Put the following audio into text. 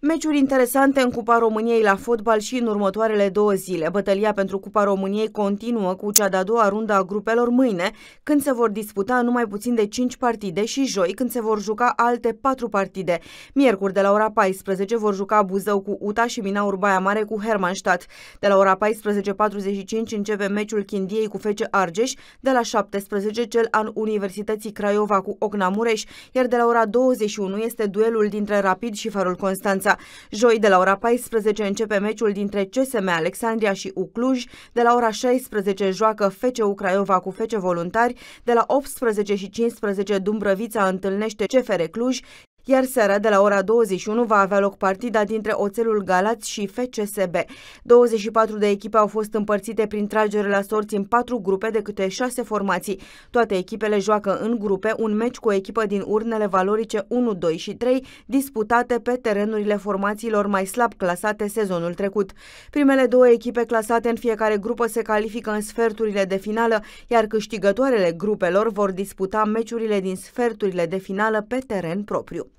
Meciuri interesante în Cupa României la fotbal și în următoarele două zile. Bătălia pentru Cupa României continuă cu cea de-a doua rundă a grupelor mâine, când se vor disputa numai puțin de 5 partide și joi, când se vor juca alte 4 partide. Miercuri, de la ora 14, vor juca Buzău cu UTA și Mina Urbaia Mare cu Hermannstadt. De la ora 14.45 începe meciul Chindiei cu Fece Argeș, de la 17 cel al Universității Craiova cu Ocna Mureș, iar de la ora 21 este duelul dintre Rapid și Farul Constanța. Constanța. Joi de la ora 14 începe meciul dintre CSM Alexandria și Ucluj, de la ora 16 joacă FCU Craiova cu Fece Voluntari, de la 18 și 15 Dumbrăvița întâlnește CFR Cluj, iar seara de la ora 21 va avea loc partida dintre Oțelul Galați și FCSB. 24 de echipe au fost împărțite prin tragere la sorți în patru grupe de câte șase formații. Toate echipele joacă în grupe un meci cu o echipă din urnele valorice 1, 2 și 3, disputate pe terenurile formațiilor mai slab clasate sezonul trecut. Primele două echipe clasate în fiecare grupă se califică în sferturile de finală, iar câștigătoarele grupelor vor disputa meciurile din sferturile de finală pe teren propriu.